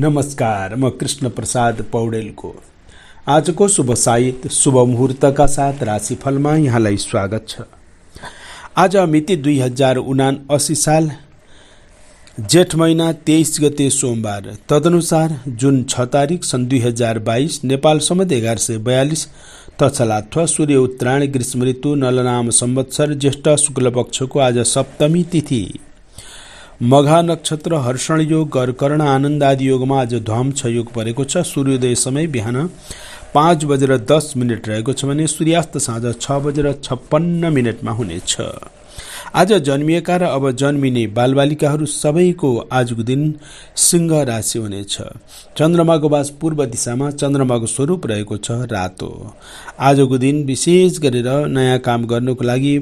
नमस्कार म कृष्ण प्रसाद पौडेलको आजको शुभ साहित्य शुभ मुहुर्तका साथ राशिफलमा यहाँलाई स्वागत छ आज मिति दुई हजार उना असी साल जेठ महिना तेइस गते सोमबार तदनुसार जुन छ तारिक सन् दुई हजार बाइस नेपाल समेत एघार सय बयालिस तछलाथ सूर्य उत्तरायण ग्रीष्म ऋतु नलनाम संवत्सर ज्येष्ठ पक्षको आज सप्तमी तिथि मघा नक्षत्र हर्षण योग कर्कर्ण आनन्द आदि योगमा आज ध्वम छ योग परेको छ सूर्योदय समय बिहान पाँच बजेर दस मिनट रहेको छ भने सूर्यास्त साँझ छ बजेर छप्पन्न मिनटमा हुनेछ आज जन्मिएका र अब जन्मिने बालबालिकाहरू सबैको आजको दिन सिंह राशि हुनेछ चन्द्रमाको बास पूर्व दिशामा चन्द्रमाको स्वरूप रहेको छ रातो आजको दिन विशेष गरेर नयाँ काम गर्नुको लागि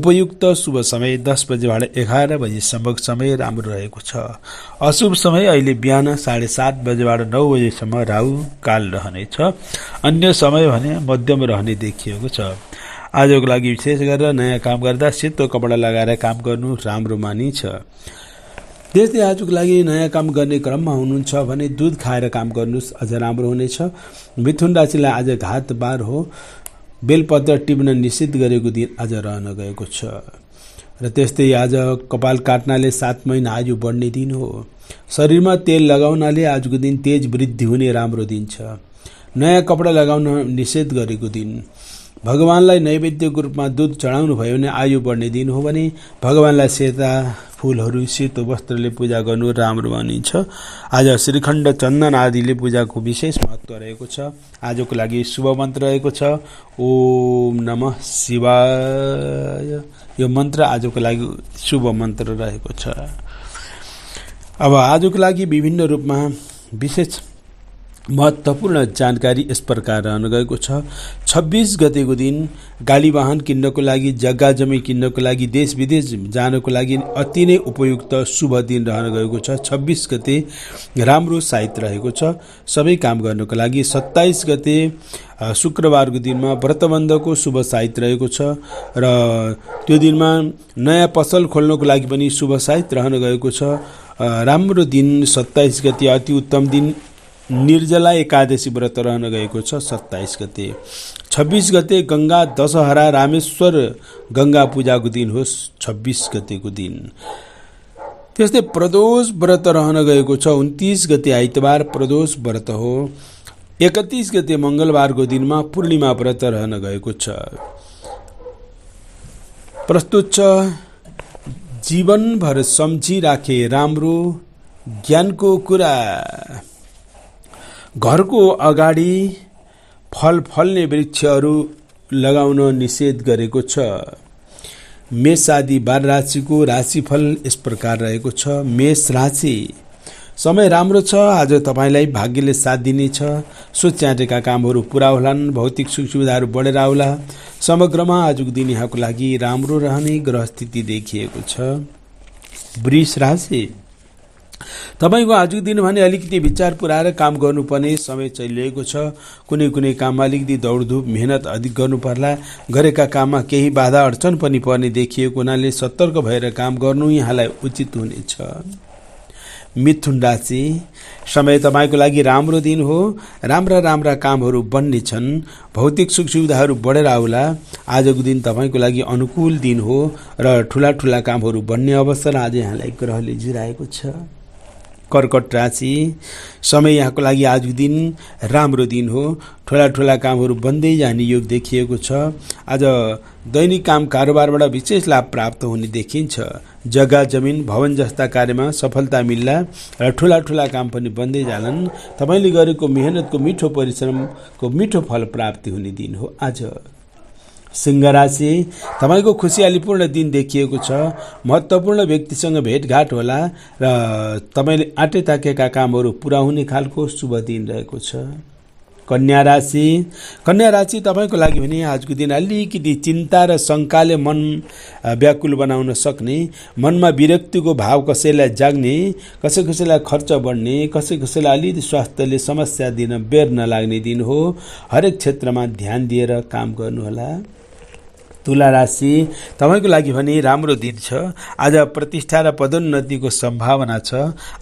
उपयुक्त शुभ समय दस बजेबाट एघार बजेसम्मको समय राम्रो रहेको छ अशुभ समय अहिले बिहान साढे सात बजेबाट नौ बजेसम्म राहु काल रहनेछ अन्य समय भने मध्यम रहने देखिएको छ आजको लागि विशेष गरेर नयाँ काम गर्दा सेतो कपडा लगाएर काम गर्नु राम्रो मानिन्छ त्यस्तै आजको लागि नयाँ काम गर्ने क्रममा हुनुहुन्छ भने दुध खाएर काम गर्नुहोस् अझ राम्रो हुनेछ मिथुन राशिलाई आज घात बार हो बेलपत्र टिप्न निषेध गरेको दिन आज रहन गएको छ र त्यस्तै आज कपाल काट्नाले सात महिना आयु बढ्ने दिन हो शरीरमा तेल लगाउनाले आजको दिन तेज वृद्धि हुने राम्रो दिन छ नयाँ कपडा लगाउन निषेध गरेको दिन भगवान्लाई नैवेद्यको रूपमा दुध चढाउनु भयो भने आयु बढ्ने दिन हो भने भगवान्लाई सेता फुलहरू सेतो वस्त्रले पूजा गर्नु राम्रो भनिन्छ आज श्रीखण्ड चन्दन आदिले पूजाको विशेष महत्त्व रहेको छ आजको लागि शुभ मन्त्र रहेको छ ओम नम शिवाय यो मन्त्र आजको लागि शुभ मन्त्र रहेको छ अब आजको लागि विभिन्न रूपमा विशेष महत्त्वपूर्ण जानकारी यस प्रकार रहन गएको छ छब्बिस गतेको दिन गाली वाहन किन्नको लागि जग्गा जमी किन्नको लागि देश विदेश जानको लागि अति नै उपयुक्त शुभ दिन रहन गएको छ छब्बिस गते राम्रो साइत रहेको छ सबै काम गर्नको लागि सत्ताइस गते शुक्रबारको दिनमा व्रतबन्धको शुभ साइत रहेको छ र त्यो दिनमा नयाँ पसल खोल्नको लागि पनि शुभ साइत रहन गएको छ राम्रो दिन सत्ताइस गते अति उत्तम दिन निर्जला एकादशी व्रत रहन गएको छ सत्ताइस गते छब्बिस गते गङ्गा दशहरा रामेश्वर गङ्गा पूजाको दिन होस् छब्बिस गतेको दिन त्यस्तै प्रदोष व्रत रहन गएको छ उन्तिस गते आइतबार प्रदोष व्रत हो एकतिस गते मङ्गलबारको दिनमा पूर्णिमा व्रत रहन गएको छ प्रस्तुत छ जीवनभर सम्झिराखे राम्रो ज्ञानको कुरा घरको अगाडि फल फल्ने वृक्षहरू लगाउन निषेध गरेको छ मेष आदि बार राशिको राशिफल यस प्रकार रहेको छ मेष राशि समय राम्रो छ आज तपाईँलाई भाग्यले साथ दिनेछ सोच्याँटेका कामहरू पुरा होलान् भौतिक सुख सुविधाहरू बढेर आउला समग्रमा आजको दिन यहाँको लागि राम्रो रहने ग्रह स्थिति देखिएको छ वृष राशि तपाईँको आजको दिन भने अलिकति विचार पुऱ्याएर काम गर्नुपर्ने समय चलिरहेको छ कुनै कुनै काममा अलिकति दौडधुप मेहनत अधिक गर्नुपर्ला गरेका काममा केही बाधा अडचन पनि पर्ने देखिएको हुनाले सतर्क भएर काम गर्नु यहाँलाई उचित हुनेछ मिथुन राशि समय तपाईँको लागि राम्रो दिन हो राम्रा राम्रा कामहरू बन्ने छन् भौतिक सुख सुविधाहरू बढेर आउला आजको दिन तपाईँको लागि अनुकूल दिन हो र ठुला ठुला कामहरू बन्ने अवसर आज यहाँलाई ग्रहले जिराएको छ कर्कट राशि समय यहाँको लागि आजको दिन राम्रो दिन हो ठुला ठुला कामहरू बन्दै जाने योग देखिएको छ आज दैनिक काम कारोबारबाट विशेष लाभ प्राप्त हुने देखिन्छ जग्गा जमिन भवन जस्ता कार्यमा सफलता मिल्ला र ठुला ठुला काम पनि बन्दै जालान् तपाईँले गरेको मेहनतको मिठो परिश्रमको मिठो फल प्राप्ति हुने दिन हो आज सिंह राशि तपाईँको खुसियालीपूर्ण दिन देखिएको छ महत्त्वपूर्ण व्यक्तिसँग भेटघाट होला र तपाईँले आँटे ताकेका कामहरू पुरा हुने खालको शुभ दिन रहेको छ कन्या राशि कन्या राशि तपाईँको लागि भने आजको दिन अलिकति चिन्ता र शङ्काले मन व्याकुल बनाउन सक्ने मनमा विरक्तिको भाव कसैलाई जाग्ने कसै कसैलाई खर्च बढ्ने कसै कसैलाई अलिकति स्वास्थ्यले समस्या दिन बेर नलाग्ने दिन हो हरेक क्षेत्रमा ध्यान दिएर काम गर्नुहोला तुला राशि तपाईँको लागि भने राम्रो दिन छ आज प्रतिष्ठा र पदोन्नतिको सम्भावना छ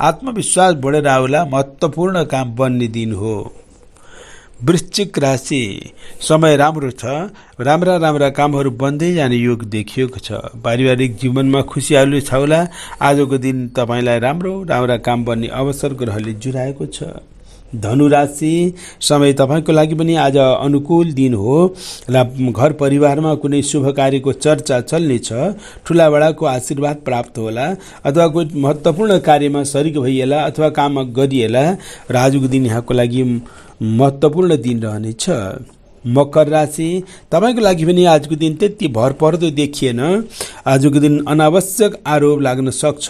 आत्मविश्वास बढेर आउला महत्त्वपूर्ण काम बन्ने दिन हो वृश्चिक राशि समय राम्रो छ राम्रा राम्रा कामहरू बन्दै जाने योग देखिएको छ पारिवारिक जीवनमा छ होला आजको दिन तपाईँलाई राम्रो राम्रा काम बन्ने अवसर ग्रहले जुराएको छ धनुराशि समय तपाईँको लागि पनि आज अनुकूल दिन हो र घर परिवारमा कुनै शुभ कार्यको चर्चा चल्नेछ ठुलाबडाको आशीर्वाद प्राप्त होला अथवा कोही महत्त्वपूर्ण कार्यमा सरिक भइएला अथवा काममा गरिएला र आजको दिन यहाँको लागि महत्त्वपूर्ण दिन रहनेछ मकर राशि तपाईँको लागि पनि आजको दिन त्यति भरपर्दो देखिएन आजको दिन अनावश्यक आरोप लाग्न सक्छ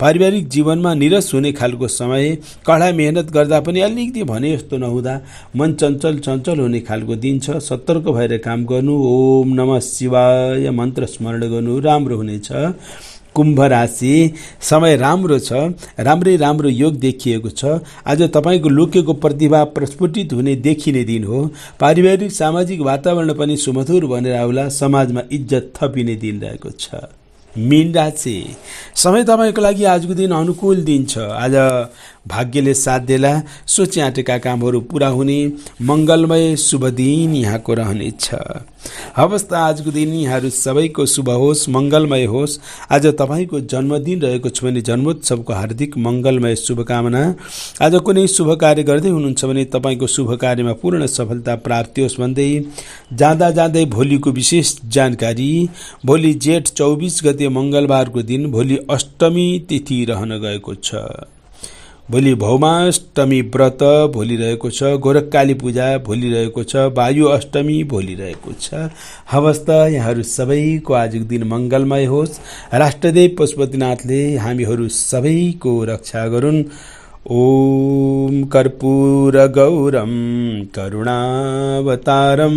पारिवारिक जीवनमा निरस हुने खालको समय कडा मेहनत गर्दा पनि अलिकति भने जस्तो नहुँदा मन चञ्चल चञ्चल हुने खालको दिन छ सतर्क भएर काम गर्नु ओम नम शिवाय मन्त्र स्मरण गर्नु राम्रो हुनेछ कुम्भ राशि समय राम्रो छ राम्रै राम्रो योग देखिएको छ आज तपाईँको लुकेको प्रतिभा प्रस्फुटित हुने देखिने दिन हो पारिवारिक सामाजिक वातावरण पनि सुमधुर भनेर आउला समाजमा इज्जत थपिने दिन रहेको छ मीन राशि समय तपाईँको लागि आजको दिन अनुकूल दिन छ आज भाग्यले साथ देला आँटेका कामहरू पुरा हुने मङ्गलमय शुभ दिन यहाँको रहनेछ हवस् त आजको दिन यहाँहरू सबैको शुभ होस् मङ्गलमय होस् आज तपाईँको जन्मदिन रहेको छ भने जन्मोत्सवको हार्दिक मङ्गलमय शुभकामना आज कुनै शुभ कार्य गर्दै हुनुहुन्छ भने तपाईँको शुभ कार्यमा पूर्ण सफलता प्राप्ति होस् भन्दै जाँदा जाँदै भोलिको विशेष जानकारी भोलि जेठ चौबिस गते मङ्गलबारको दिन भोलि अष्टमी तिथि रहन गएको छ भोलि भौमाष्टमी व्रत भोलिरहेको छ गोरखकाली पूजा भोलिरहेको छ वायु अष्टमी भोलिरहेको छ हवस् त यहाँहरू सबैको आजको दिन मङ्गलमय होस् राष्ट्रदेव पशुपतिनाथले हामीहरू सबैको रक्षा गरून् गौरम करुणावतारम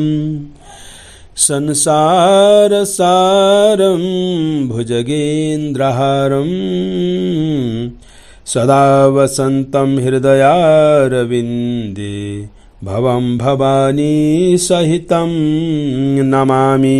संसार सारम भुजगेन्द्रहारम सदा वसन्तं हृदयारविन्दे भवं भवानी सहितं नमामि